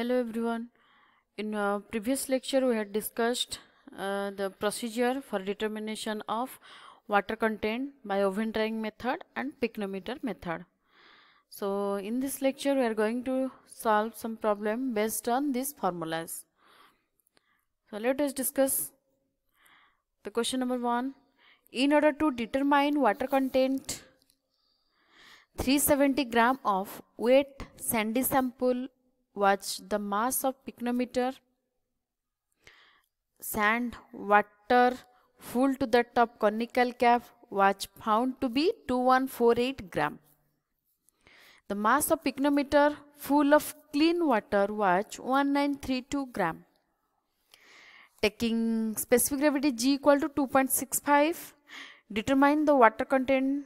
hello everyone in uh, previous lecture we had discussed uh, the procedure for determination of water content by oven drying method and picnometer method so in this lecture we are going to solve some problem based on these formulas so let us discuss the question number one in order to determine water content 370 gram of wet sandy sample Watch the mass of picnometer sand water full to the top conical cap Watch found to be 2148 gram. The mass of picnometer full of clean water Watch 1932 gram. Taking specific gravity G equal to 2.65, determine the water content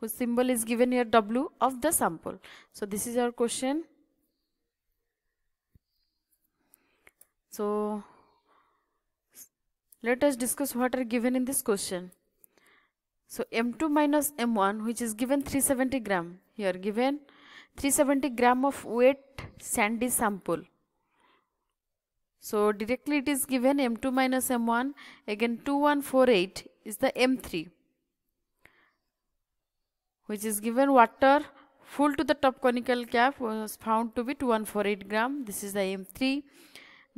whose symbol is given here W of the sample. So this is our question. So let us discuss what are given in this question. So M2 minus M1 which is given 370 gram here given 370 gram of wet sandy sample. So directly it is given M2 minus M1 again 2148 is the M3 which is given water full to the top conical cap was found to be 2148 gram this is the M3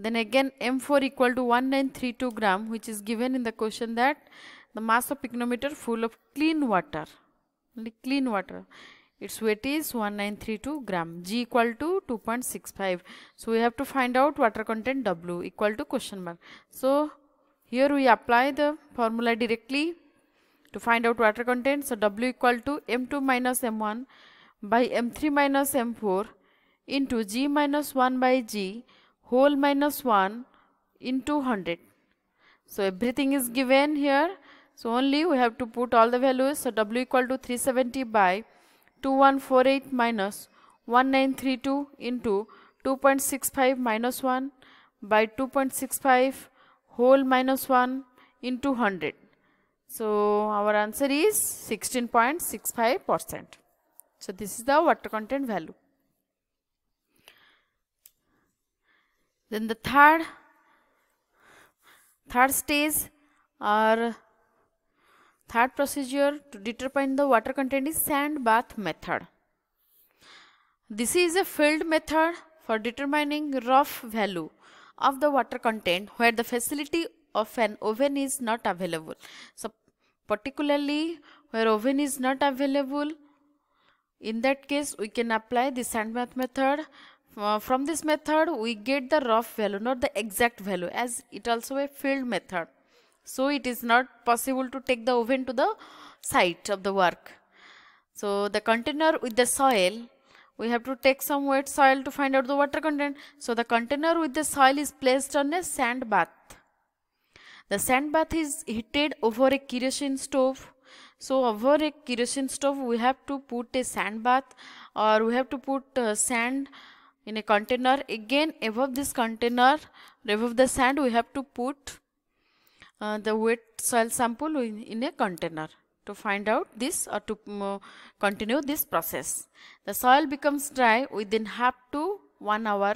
then again M4 equal to 1932 gram which is given in the question that the mass of picnometer full of clean water. Only clean water. Its weight is 1932 gram. G equal to 2.65. So we have to find out water content W equal to question mark. So here we apply the formula directly to find out water content. So W equal to M2 minus M1 by M3 minus M4 into G minus 1 by G whole minus 1 into 100 so everything is given here so only we have to put all the values so w equal to 370 by 2148 minus 1932 into 2.65 minus 1 by 2.65 whole minus 1 into 100 so our answer is 16.65 percent so this is the water content value then the third third stage or third procedure to determine the water content is sand bath method this is a field method for determining rough value of the water content where the facility of an oven is not available so particularly where oven is not available in that case we can apply the sand bath method from this method we get the rough value not the exact value as it also a field method so it is not possible to take the oven to the site of the work so the container with the soil we have to take some wet soil to find out the water content so the container with the soil is placed on a sand bath the sand bath is heated over a kerosene stove so over a kerosene stove we have to put a sand bath or we have to put uh, sand in a container again above this container above the sand we have to put uh, the wet soil sample in, in, a container to find out this or to mm, continue this process the soil becomes dry within half to one hour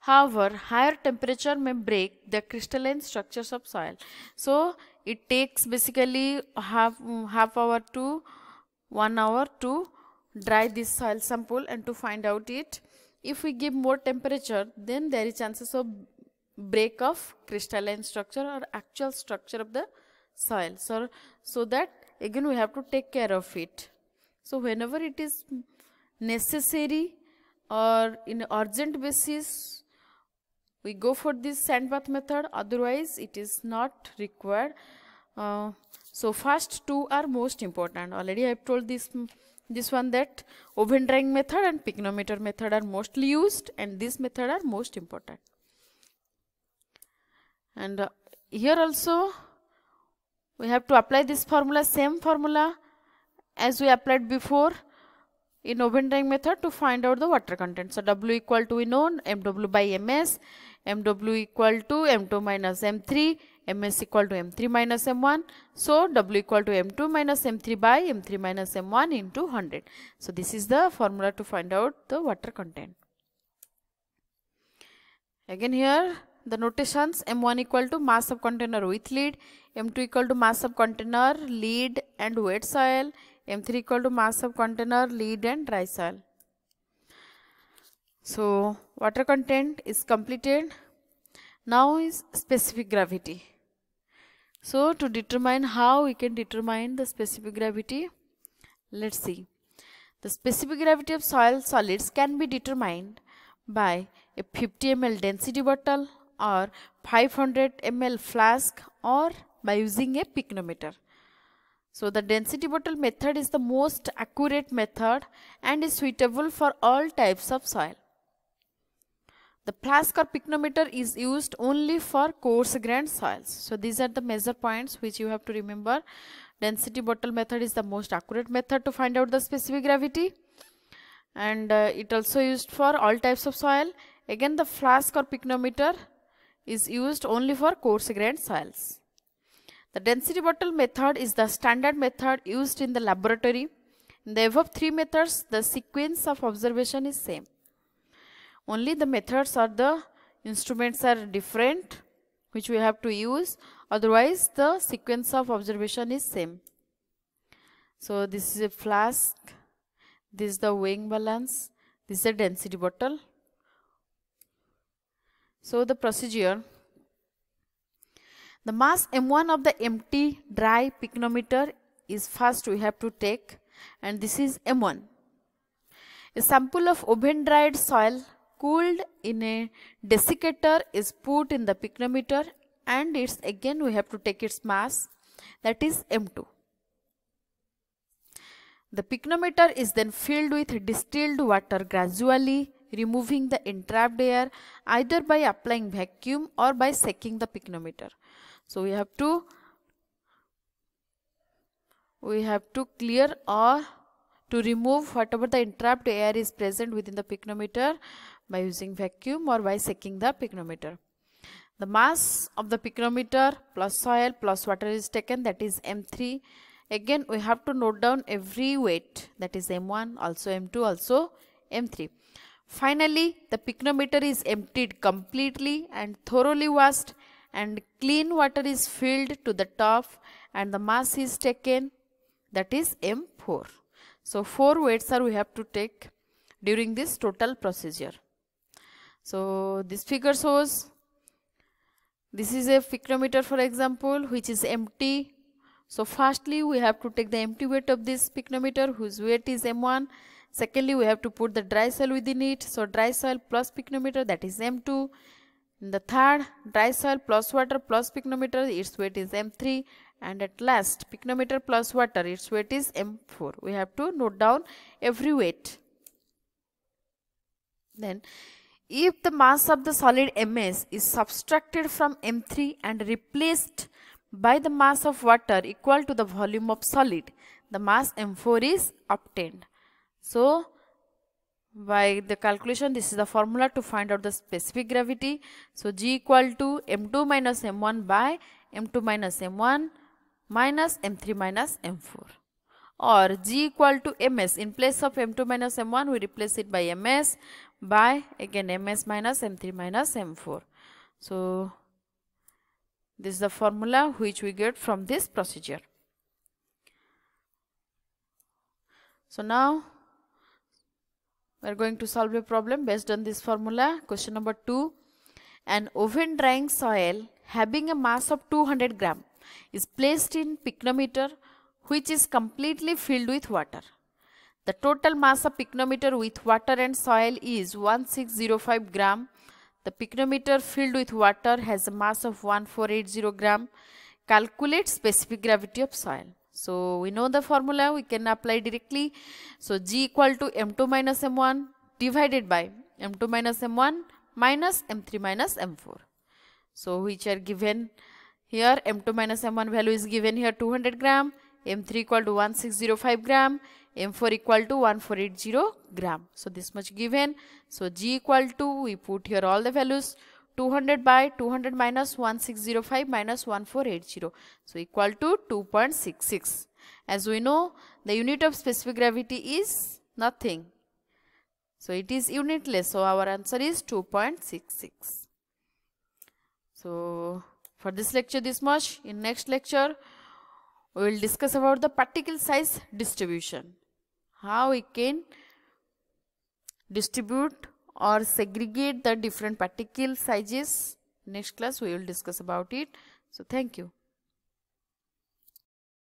however higher temperature may break the crystalline structures of soil so it takes basically half mm, half hour to one hour to dry this soil sample and to find out it if we give more temperature then there is chances of break of crystalline structure or actual structure of the soil so so that again we have to take care of it so whenever it is necessary or in urgent basis we go for this sand bath method otherwise it is not required uh, so first two are most important already i have told this this one that oven drying method and picnometer method are mostly used and this method are most important and uh, here also we have to apply this formula same formula as we applied before in oven drying method to find out the water content so w equal to we know mw by ms mw equal to m2 minus m3 ms equal to m3 minus m1 so w equal to m2 minus m3 by m3 minus m1 into 100 so this is the formula to find out the water content again here the notations m1 equal to mass of container with lead m2 equal to mass of container lead and wet soil m3 equal to mass of container lead and dry soil so water content is completed now is specific gravity so to determine how we can determine the specific gravity, let's see. The specific gravity of soil solids can be determined by a 50 ml density bottle or 500 ml flask or by using a picnometer. So the density bottle method is the most accurate method and is suitable for all types of soil. The flask or picnometer is used only for coarse grained soils. So these are the measure points which you have to remember. Density bottle method is the most accurate method to find out the specific gravity. And uh, it also used for all types of soil. Again the flask or picnometer is used only for coarse grained soils. The density bottle method is the standard method used in the laboratory. In the above three methods, the sequence of observation is same only the methods or the instruments are different which we have to use otherwise the sequence of observation is same so this is a flask this is the weighing balance this is a density bottle so the procedure the mass m1 of the empty dry picnometer is first we have to take and this is m1 a sample of oven dried soil cooled in a desiccator is put in the picnometer and it's again we have to take its mass that is M2. The picnometer is then filled with distilled water gradually removing the entrapped air either by applying vacuum or by sacking the picnometer. So we have to we have to clear or to remove whatever the entrapped air is present within the picnometer by using vacuum or by shaking the pycnometer, The mass of the pycnometer plus soil plus water is taken that is M3. Again we have to note down every weight that is M1 also M2 also M3. Finally the pycnometer is emptied completely and thoroughly washed and clean water is filled to the top and the mass is taken that is M4. So 4 weights are we have to take during this total procedure. So this figure shows this is a picrometer for example which is empty. So firstly we have to take the empty weight of this picrometer whose weight is m1. Secondly we have to put the dry soil within it. So dry soil plus picrometer that is m2. the third dry soil plus water plus picrometer its weight is m3 and at last picnometer plus water its weight is m4 we have to note down every weight then if the mass of the solid MS is subtracted from M3 and replaced by the mass of water equal to the volume of solid, the mass M4 is obtained. So, by the calculation this is the formula to find out the specific gravity so g equal to m2 minus m1 by m2 minus m1 minus m3 minus m4 or g equal to ms in place of m2 minus m1 we replace it by ms by again ms minus m3 minus m4 so this is the formula which we get from this procedure so now we are going to solve a problem based on this formula question number 2 an oven drying soil having a mass of 200 gram is placed in picnometer which is completely filled with water the total mass of picnometer with water and soil is 1605 gram. The picnometer filled with water has a mass of 1480 gram. Calculate specific gravity of soil. So we know the formula, we can apply directly. So G equal to M2 minus M1 divided by M2 minus M1 minus M3 minus M4. So which are given here M2 minus M1 value is given here 200 gram, M3 equal to 1605 gram, m4 equal to 1480 gram so this much given so g equal to we put here all the values 200 by 200 minus 1605 minus 1480 so equal to 2.66 as we know the unit of specific gravity is nothing so it is unitless so our answer is 2.66 so for this lecture this much in next lecture we will discuss about the particle size distribution how we can distribute or segregate the different particle sizes next class we will discuss about it so thank you